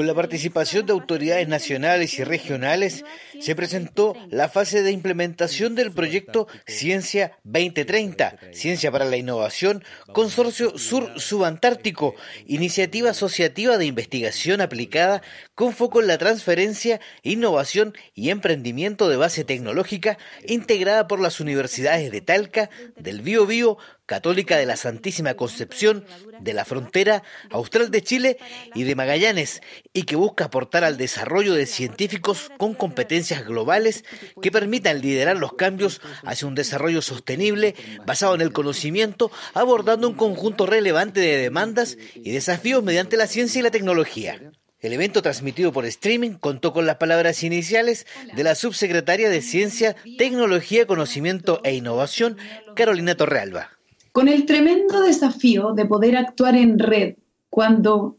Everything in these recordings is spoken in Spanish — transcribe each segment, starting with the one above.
Con la participación de autoridades nacionales y regionales, se presentó la fase de implementación del proyecto Ciencia 2030, Ciencia para la Innovación, Consorcio Sur Subantártico, iniciativa asociativa de investigación aplicada con foco en la transferencia, innovación y emprendimiento de base tecnológica integrada por las universidades de Talca, del Bio Bio, Católica de la Santísima Concepción, de la Frontera, Austral de Chile y de Magallanes, y que busca aportar al desarrollo de científicos con competencias globales que permitan liderar los cambios hacia un desarrollo sostenible basado en el conocimiento, abordando un conjunto relevante de demandas y desafíos mediante la ciencia y la tecnología. El evento transmitido por streaming contó con las palabras iniciales de la subsecretaria de Ciencia, Tecnología, Conocimiento e Innovación, Carolina Torrealba. Con el tremendo desafío de poder actuar en red cuando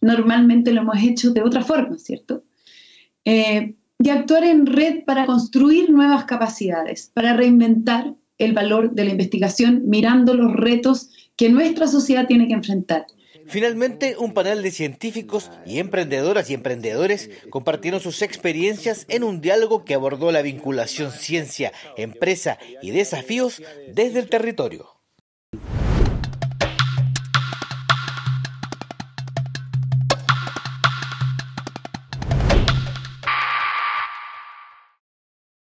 normalmente lo hemos hecho de otra forma, ¿cierto? Eh, de actuar en red para construir nuevas capacidades, para reinventar el valor de la investigación mirando los retos que nuestra sociedad tiene que enfrentar. Finalmente, un panel de científicos y emprendedoras y emprendedores compartieron sus experiencias en un diálogo que abordó la vinculación ciencia, empresa y desafíos desde el territorio.